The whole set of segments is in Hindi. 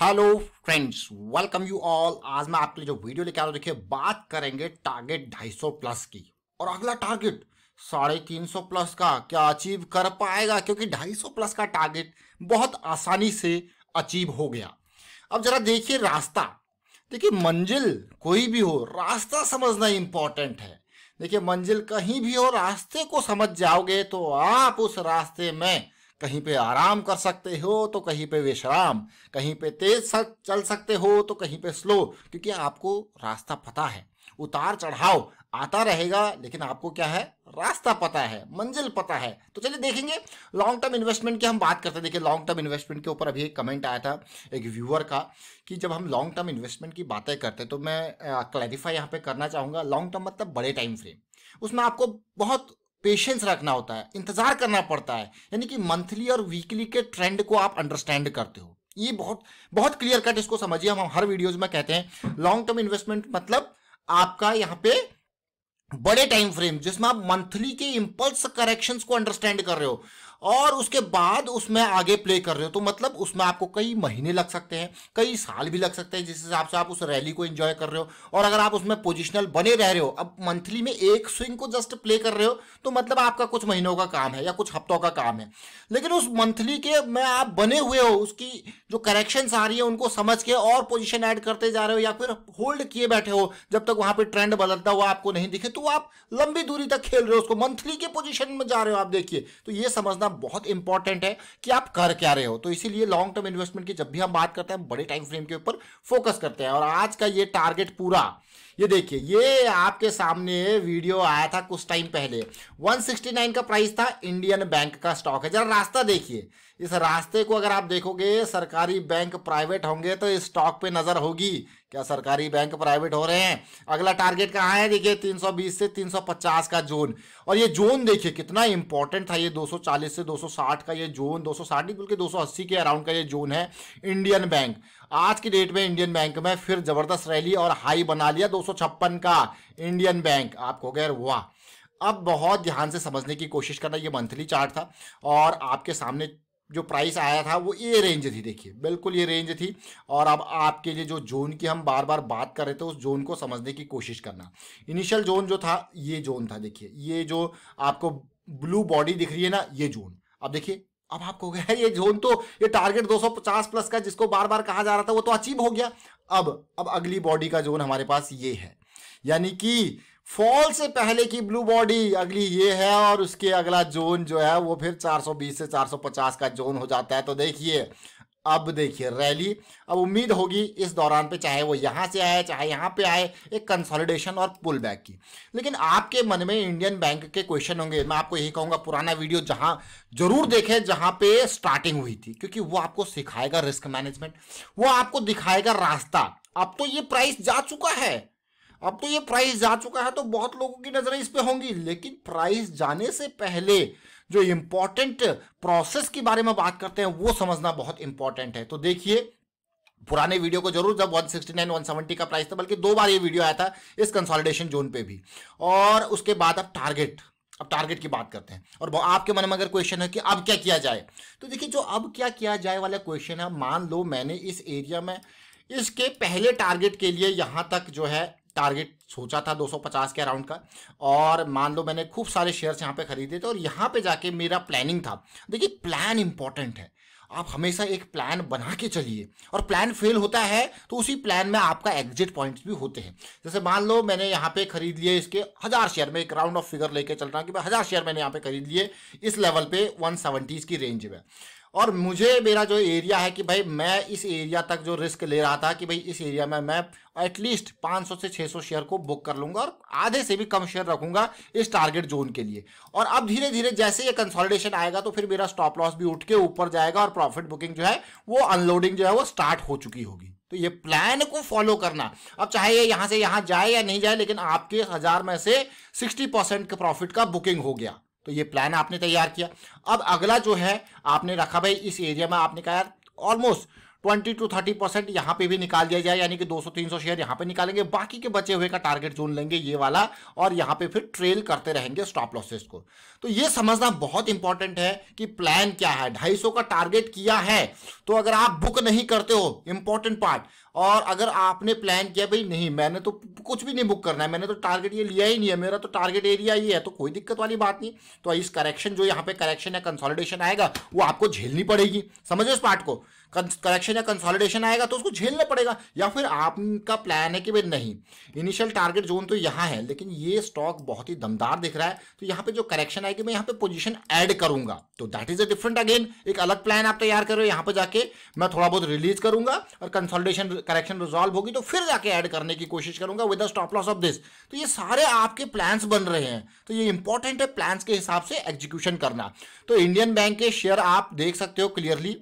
hello friends welcome you all आज मैं आपके लिए जो वीडियो लेके आ रहा हूँ देखिए बात करेंगे टारगेट 250 प्लस की और अगला टारगेट साढ़े तीन सौ प्लस का क्या अचीव कर पाएगा क्योंकि 250 प्लस का टारगेट बहुत आसानी से अचीव हो गया अब जरा देखिए रास्ता देखिए मंजिल कोई भी हो रास्ता समझना इम्पोर्टेंट है देखिए मंजिल कहीं भी हो रास्ते को समझ जाओगे तो आप उस रास्ते में कहीं पे आराम कर सकते हो तो कहीं पे विश्राम कहीं पे तेज सक, चल सकते हो तो कहीं पे स्लो क्योंकि आपको रास्ता पता है उतार चढ़ाव आता रहेगा लेकिन आपको क्या है रास्ता पता है मंजिल पता है तो चलिए देखेंगे लॉन्ग टर्म इन्वेस्टमेंट की हम बात करते हैं देखिए लॉन्ग टर्म इन्वेस्टमेंट के ऊपर अभी एक कमेंट आया था एक व्यूअर का कि जब हम लॉन्ग टर्म इन्वेस्टमेंट की बातें करते हैं तो मैं क्लैरिफाई यहाँ पे करना चाहूँगा लॉन्ग टर्म मतलब बड़े टाइम फ्रेम उसमें आपको बहुत पेशेंस रखना होता है इंतजार करना पड़ता है यानी कि मंथली और वीकली के ट्रेंड को आप अंडरस्टैंड करते हो ये बहुत बहुत क्लियर कट इसको समझिए हम हर वीडियोज में कहते हैं लॉन्ग टर्म इन्वेस्टमेंट मतलब आपका यहाँ पे बड़े टाइम फ्रेम जिसमें आप मंथली के इंपल्स करेक्शंस को अंडरस्टैंड कर रहे हो और उसके बाद उसमें आगे प्ले कर रहे हो तो मतलब उसमें आपको कई महीने लग सकते हैं कई साल भी लग सकते हैं जिस हिसाब से आप उस रैली को एंजॉय कर रहे हो और अगर आप उसमें पोजिशनल बने रह रहे हो अब मंथली में एक स्विंग को जस्ट प्ले कर रहे हो तो मतलब आपका कुछ महीनों का काम है या कुछ हफ्तों का काम है लेकिन उस मंथली के में आप बने हुए हो उसकी जो करेक्शंस आ रही है उनको समझ के और पोजिशन ऐड करते जा रहे हो या फिर होल्ड किए बैठे हो जब तक वहां पर ट्रेंड बदलता हुआ आपको नहीं दिखे तो आप लंबी दूरी तक खेल रहे हो उसको मंथली के पोजिशन में जा रहे हो आप देखिए तो ये समझना बहुत इंपॉर्टेंट है कि आप कर क्या रहे हो तो इसीलिए लॉन्ग टर्म इन्वेस्टमेंट की जब भी हम बात करते हैं बड़े टाइम फ्रेम के ऊपर फोकस करते हैं और आज का ये टारगेट पूरा ये देखिए ये आपके सामने वीडियो आया था कुछ टाइम पहले 169 का प्राइस था इंडियन बैंक का स्टॉक है जरा रास्ता देखिए इस रास्ते को अगर आप देखोगे सरकारी बैंक प्राइवेट होंगे तो इस स्टॉक पे नजर होगी क्या सरकारी बैंक प्राइवेट हो रहे हैं अगला टारगेट कहाँ है देखिए 320 से 350 का जोन और ये जोन देखिए कितना इंपॉर्टेंट था ये 240 से 260 का ये जोन 260 नहीं बल्कि दो के अराउंड का ये जोन है इंडियन बैंक आज की डेट में इंडियन बैंक में फिर जबरदस्त रैली और हाई बना लिया दो का इंडियन बैंक आप कहोगे यार वाह अब बहुत ध्यान से समझने की कोशिश करना ये मंथली चार्ट था और आपके सामने जो प्राइस आया था वो ये रेंज थी देखिए बिल्कुल ये रेंज थी और अब आपके लिए जो जोन की हम बार बार बात कर रहे थे उस जोन को समझने की कोशिश करना इनिशियल जोन जो था ये जोन था देखिए ये जो आपको ब्लू बॉडी दिख रही है ना ये जोन अब देखिए अब आप कहोगे ये जोन तो ये टारगेट 250 प्लस का जिसको बार बार कहा जा रहा था वो तो अचीव हो गया अब अब अगली बॉडी का जोन हमारे पास ये है यानी कि फॉल से पहले की ब्लू बॉडी अगली ये है और उसके अगला जोन जो है वो फिर 420 से 450 का जोन हो जाता है तो देखिए अब देखिए रैली अब उम्मीद होगी इस दौरान पे चाहे वो यहाँ से आए चाहे यहाँ पे आए एक कंसोलिडेशन और पुल बैक की लेकिन आपके मन में इंडियन बैंक के क्वेश्चन होंगे मैं आपको यही कहूँगा पुराना वीडियो जहाँ जरूर देखें जहाँ पे स्टार्टिंग हुई थी क्योंकि वो आपको सिखाएगा रिस्क मैनेजमेंट वो आपको दिखाएगा रास्ता अब तो ये प्राइस जा चुका है अब तो ये प्राइस जा चुका है तो बहुत लोगों की नजरें इस पर होंगी लेकिन प्राइस जाने से पहले जो इंपॉर्टेंट प्रोसेस के बारे में बात करते हैं वो समझना बहुत इंपॉर्टेंट है तो देखिए पुराने वीडियो को जरूर जब 169 170 का प्राइस था बल्कि दो बार ये वीडियो आया था इस कंसोलिडेशन जोन पे भी और उसके बाद अब टारगेट अब टारगेट की बात करते हैं और आपके मन में अगर क्वेश्चन है कि अब क्या किया जाए तो देखिए जो अब क्या किया जाए वाला क्वेश्चन है मान लो मैंने इस एरिया में इसके पहले टारगेट के लिए यहां तक जो है टारगेट सोचा था 250 के अराउंड का और मान लो मैंने खूब सारे शेयर्स यहाँ पे खरीदे थे और यहाँ पे जाके मेरा प्लानिंग था देखिए प्लान इंपॉर्टेंट है आप हमेशा एक प्लान बना के चलिए और प्लान फेल होता है तो उसी प्लान में आपका एग्जिट पॉइंट्स भी होते हैं जैसे मान लो मैंने यहाँ पे खरीद लिए इसके हज़ार शेयर में एक राउंड ऑफ फिगर लेके चल रहा हूँ कि भाई हज़ार शेयर मैंने यहाँ पे खरीद लिए इस लेवल पे वन सेवेंटीज़ की रेंज में और मुझे मेरा जो एरिया है कि भाई मैं इस एरिया तक जो रिस्क ले रहा था कि भाई इस एरिया में मैं एटलीस्ट 500 से 600 शेयर को बुक कर लूंगा और आधे से भी कम शेयर रखूंगा इस टारगेट जोन के लिए और अब धीरे धीरे जैसे ये कंसोलिडेशन आएगा तो फिर मेरा स्टॉप लॉस भी उठ के ऊपर जाएगा और प्रॉफिट बुकिंग जो है वो अनलोडिंग जो है वो स्टार्ट हो चुकी होगी तो ये प्लान को फॉलो करना अब चाहे ये यहां से यहां जाए या नहीं जाए लेकिन आपके हजार में से सिक्सटी परसेंट के प्रॉफिट का बुकिंग हो गया तो ये प्लान आपने तैयार किया अब अगला जो है आपने रखा भाई इस एरिया में आपने कहा almost twenty to thirty percent यहाँ पे भी निकाल दिया जाए यानी कि दो सौ तीन सौ शेयर यहाँ पर निकालेंगे बाकी के बचे हुए का टारगेट जोन लेंगे ये वाला और यहाँ पे फिर ट्रेल करते रहेंगे स्टॉप लॉसेस को तो ये समझना बहुत इंपॉर्टेंट है कि प्लान क्या है ढाई सौ का टारगेट किया है तो अगर आप बुक नहीं करते हो इंपॉर्टेंट पार्ट और अगर आपने प्लान किया भाई नहीं मैंने तो कुछ भी नहीं बुक करना है मैंने तो टारगेट ये लिया ही नहीं है मेरा तो टारगेट एरिया ही है तो कोई दिक्कत वाली बात नहीं तो इस करेक्शन जो यहाँ पे करेक्शन या कंसोलिडेशन आएगा वो आपको झेलनी पड़ेगी समझो इस पार्ट को करेक्शन या कंसोलिडेशन आएगा तो उसको झेलना पड़ेगा या फिर आपका प्लान है कि भाई नहीं इनिशियल टारगेट जोन तो यहाँ है लेकिन ये स्टॉक बहुत ही दमदार दिख रहा है तो यहाँ पे जो करेक्शन आएगी मैं यहाँ पे पोजीशन ऐड करूंगा तो that is a different again एक अलग प्लान आप तैयार करो यहाँ पर जाके मैं थोड़ा बहुत रिलीज करूंगा और कंसोलिडेशन करेक्शन रिजॉल्व होगी तो फिर जाके ऐड करने की कोशिश करूंगा with the stop loss of this तो ये सारे आपके प्लान्स बन रहे हैं तो ये इंपॉर्टेंट है प्लान्स के हिसाब से एग्जीक्यूशन करना तो इंडियन बैंक के शेयर आप देख सकते हो क्लियरली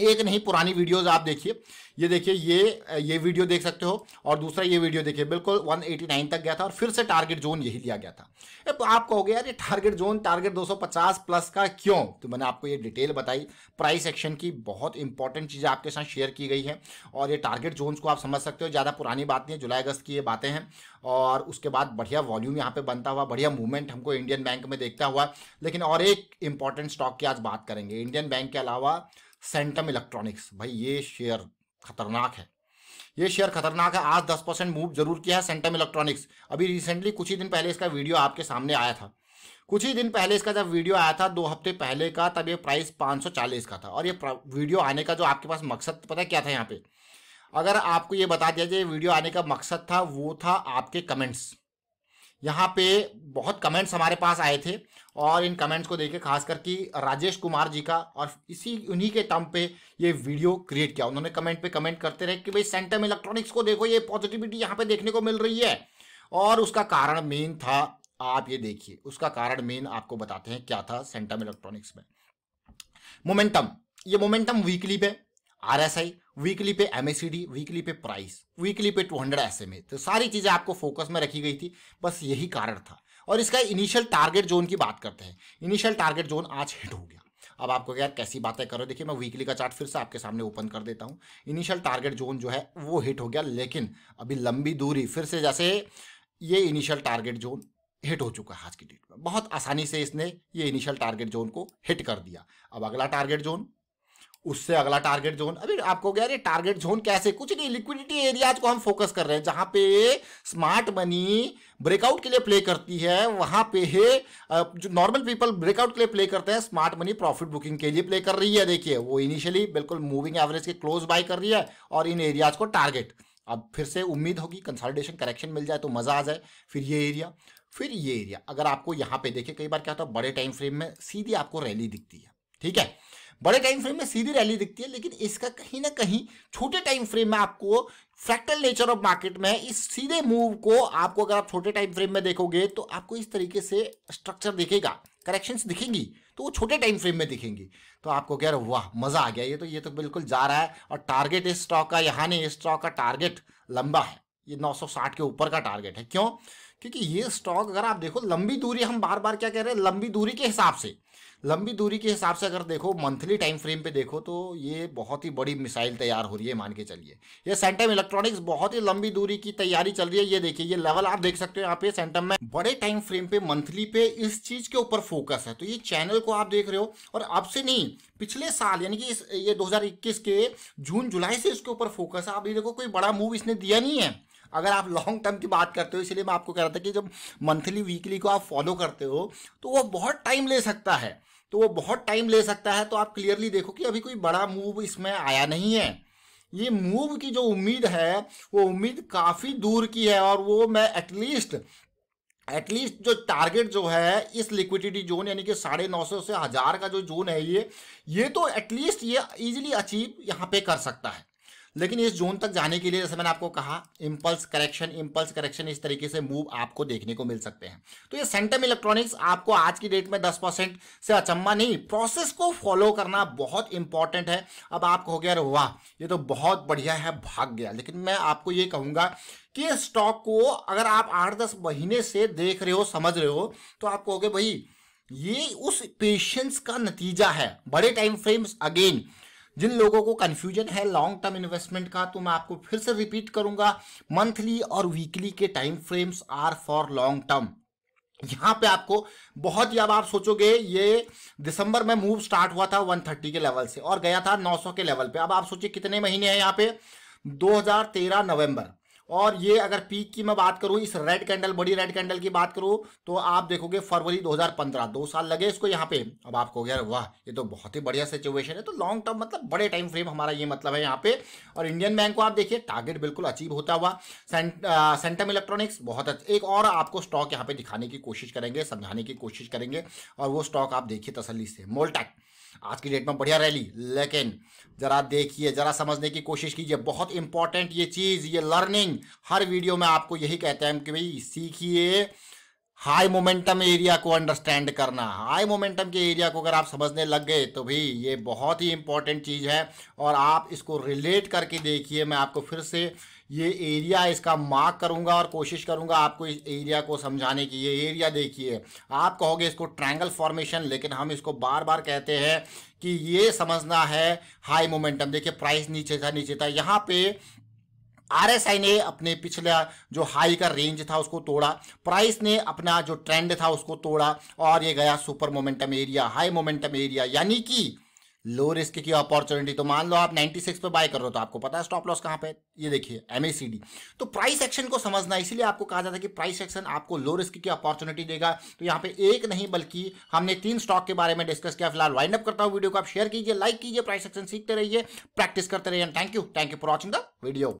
एक नहीं पुरानी वीडियोस आप देखिए ये देखिए ये ये वीडियो देख सकते हो और दूसरा ये वीडियो देखिए बिल्कुल 189 तक गया था और फिर से टारगेट जोन यही लिया गया था अब तो आप कहोगे यार ये टारगेट जोन टारगेट 250 प्लस का क्यों तो मैंने आपको ये डिटेल बताई प्राइस एक्शन की बहुत इंपॉर्टेंट चीज़ें आपके साथ शेयर की गई है और ये टारगेट जोन को आप समझ सकते हो ज़्यादा पुरानी बात नहीं है जुलाई अगस्त की ये बातें हैं और उसके बाद बढ़िया वॉल्यूम यहाँ पर बनता हुआ बढ़िया मूवमेंट हमको इंडियन बैंक में देखता हुआ लेकिन और एक इंपॉर्टेंट स्टॉक की आज बात करेंगे इंडियन बैंक के अलावा सेंटम इलेक्ट्रॉनिक्स भाई ये शेयर खतरनाक है ये शेयर खतरनाक है आज 10 परसेंट मूव जरूर किया है सेंटम इलेक्ट्रॉनिक्स अभी रिसेंटली कुछ ही दिन पहले इसका वीडियो आपके सामने आया था कुछ ही दिन पहले इसका जब वीडियो आया था दो हफ्ते पहले का तब ये प्राइस 540 का था और ये वीडियो आने का जो आपके पास मकसद पता क्या था यहाँ पे अगर आपको ये बता दिया जाए वीडियो आने का मकसद था वो था आपके कमेंट्स यहाँ पे बहुत कमेंट्स हमारे पास आए थे और इन कमेंट्स को देखे खास करके राजेश कुमार जी का और इसी उन्हीं के टर्म पे ये वीडियो क्रिएट किया उन्होंने कमेंट पे कमेंट करते रहे कि भाई सेंटम इलेक्ट्रॉनिक्स को देखो ये पॉजिटिविटी यहाँ पे देखने को मिल रही है और उसका कारण मेन था आप ये देखिए उसका कारण मेन आपको बताते हैं क्या था सेंटम इलेक्ट्रॉनिक्स में मोमेंटम ये मोमेंटम वीकली पे आरएसआई वीकली पे एमएसीडी वीकली पे प्राइस वीकली पे 200 ए तो सारी चीज़ें आपको फोकस में रखी गई थी बस यही कारण था और इसका इनिशियल टारगेट जोन की बात करते हैं इनिशियल टारगेट जोन आज हिट हो गया अब आपको यार कैसी बातें करो देखिए मैं वीकली का चार्ट फिर से आपके सामने ओपन कर देता हूँ इनिशियल टारगेट जोन जो है वो हिट हो गया लेकिन अभी लंबी दूरी फिर से जैसे ये इनिशियल टारगेट जोन हिट हो चुका है आज की डेट में बहुत आसानी से इसने ये इनिशियल टारगेट जोन को हिट कर दिया अब अगला टारगेट जोन उससे अगला टारगेट जोन अभी आपको क्या रहे टारगेट जोन कैसे कुछ नहीं लिक्विडिटी एरियाज को हम फोकस कर रहे हैं जहां पे स्मार्ट मनी ब्रेकआउट के लिए प्ले करती है वहां पे जो नॉर्मल पीपल ब्रेकआउट के लिए प्ले करते हैं स्मार्ट मनी प्रॉफिट बुकिंग के लिए प्ले कर रही है देखिए वो इनिशियली बिल्कुल मूविंग एवरेज के क्लोज बाय कर रही है और इन एरियाज को टारगेट अब फिर से उम्मीद होगी कंसल्टेशन करेक्शन मिल जाए तो मज़ा आ जाए फिर ये एरिया फिर ये एरिया अगर आपको यहाँ पे देखिए कई बार क्या होता है बड़े टाइम फ्रेम में सीधी आपको रैली दिखती है ठीक है बड़े टाइम फ्रेम में सीधी रैली दिखती है लेकिन इसका कहीं ना कहीं छोटे टाइम फ्रेम में आपको फ्रैक्टल नेचर ऑफ मार्केट में इस सीधे मूव को आपको अगर आप छोटे टाइम फ्रेम में देखोगे तो आपको इस तरीके से स्ट्रक्चर दिखेगा करेक्शंस दिखेंगी तो वो छोटे टाइम फ्रेम में दिखेंगी तो आपको कह रहे वाह मज़ा आ गया ये तो ये तो बिल्कुल जा रहा है और टारगेट इस स्टॉक का यहाँ नहीं इस स्टॉक का टारगेट लंबा है ये 960 के ऊपर का टारगेट है क्यों क्योंकि ये स्टॉक अगर आप देखो लंबी दूरी हम बार बार क्या कह रहे हैं लंबी दूरी के हिसाब से लंबी दूरी के हिसाब से अगर देखो मंथली टाइम फ्रेम पे देखो तो ये बहुत ही बड़ी मिसाइल तैयार हो रही है मान के चलिए ये सेंटम इलेक्ट्रॉनिक्स बहुत ही लंबी दूरी की तैयारी चल रही है ये देखिए ये लेवल आप देख सकते हो यहाँ पे सेंटम में बड़े टाइम फ्रेम पे मंथली पे इस चीज के ऊपर फोकस है तो ये चैनल को आप देख रहे हो और अब से नहीं पिछले साल यानी कि इस ये दो के जून जुलाई से इसके ऊपर फोकस है आप ये देखो कोई बड़ा मूव इसने दिया नहीं है अगर आप लॉन्ग टर्म की बात करते हो इसलिए मैं आपको कह रहा था कि जब मंथली वीकली को आप फॉलो करते हो तो वो बहुत टाइम ले सकता है तो वो बहुत टाइम ले सकता है तो आप क्लियरली देखो कि अभी कोई बड़ा मूव इसमें आया नहीं है ये मूव की जो उम्मीद है वो उम्मीद काफ़ी दूर की है और वो मैं एटलीस्ट एटलीस्ट जो टारगेट जो है इस लिक्विडिटी जोन यानी कि साढ़े नौ सौ से हज़ार का जो जोन है ये ये तो एटलीस्ट ये इजीली अचीव यहाँ पे कर सकता है लेकिन इस जोन तक जाने के लिए जैसे मैंने आपको कहा इम्पल्स करेक्शन इम्पल्स करेक्शन इस तरीके से मूव आपको देखने को मिल सकते हैं तो ये सेंटम इलेक्ट्रॉनिक्स आपको आज की डेट में दस परसेंट से अचम्मा नहीं प्रोसेस को फॉलो करना बहुत इंपॉर्टेंट है अब आप कहोगे अरे वाह ये तो बहुत बढ़िया है भाग गया लेकिन मैं आपको ये कहूंगा कि स्टॉक को अगर आप आठ दस महीने से देख रहे हो समझ रहे हो तो आप कहोगे भाई ये उस पेशेंस का नतीजा है बड़े टाइम फ्रेम्स अगेन जिन लोगों को कन्फ्यूजन है लॉन्ग टर्म इन्वेस्टमेंट का तो मैं आपको फिर से रिपीट करूंगा मंथली और वीकली के time frames are for long term यहां पे आपको बहुत ही अब आप सोचोगे ये दिसंबर में मूव स्टार्ट हुआ था 130 के लेवल से और गया था 900 के लेवल पे अब आप सोचिए कितने महीने हैं यहाँ पे 2013 नवंबर और ये अगर पीक की मैं बात करूँ इस रेड कैंडल बड़ी रेड कैंडल की बात करूँ तो आप देखोगे फरवरी 2015 दो साल लगे इसको यहाँ पे अब आप कहोगे यार वाह ये तो बहुत ही बढ़िया सिचुएशन है तो लॉन्ग टर्म मतलब बड़े टाइम फ्रेम हमारा ये मतलब है यहाँ पे और इंडियन बैंक को आप देखिए टारगेट बिल्कुल अचीव होता हुआ सेंटम इलेक्ट्रॉनिक्स बहुत एक और आपको स्टॉक यहाँ पे दिखाने की कोशिश करेंगे समझाने की कोशिश करेंगे और वो स्टॉक आप देखिए तसली से मोलटैक्ट आज की डेट में बढ़िया रैली लेकिन ज़रा देखिए ज़रा समझने की कोशिश कीजिए बहुत इंपॉर्टेंट ये चीज़ ये लर्निंग हर वीडियो में आपको यही कहते हैं कि भाई सीखिए हाई मोमेंटम एरिया को अंडरस्टैंड करना हाई मोमेंटम के एरिया को अगर आप समझने लग गए तो भी ये बहुत ही इंपॉर्टेंट चीज़ है और आप इसको रिलेट करके देखिए मैं आपको फिर से ये एरिया इसका मार्क करूंगा और कोशिश करूंगा आपको इस एरिया को समझाने की ये एरिया देखिए आप कहोगे इसको ट्रायंगल फॉर्मेशन लेकिन हम इसको बार बार कहते हैं कि ये समझना है हाई मोमेंटम देखिए प्राइस नीचे था नीचे था यहाँ पे आरएसआई ने अपने पिछला जो हाई का रेंज था उसको तोड़ा प्राइस ने अपना जो ट्रेंड था उसको तोड़ा और ये गया super momentum area high momentum area यानी कि लो रिस्क की अपॉर्चुनिटी तो मान लो आप 96 पे बाय कर रहे हो तो आपको पता है स्टॉप लॉस कहां पे ये देखिए एमएसीडी तो प्राइस एक्शन को समझना इसलिए आपको कहा जाता है कि प्राइस एक्शन आपको लो रिस्क की अपॉर्चुनिटी देगा तो यहाँ पे एक नहीं बल्कि हमने तीन स्टॉक के बारे में डिस्कस किया फिलहाल वाइंड अप करता हूँ वीडियो को आप शेयर कीजिए लाइक कीजिए प्राइस एक्शन सीखते रहिए प्रैक्टिस करते रहिए thank you thank you for watching the video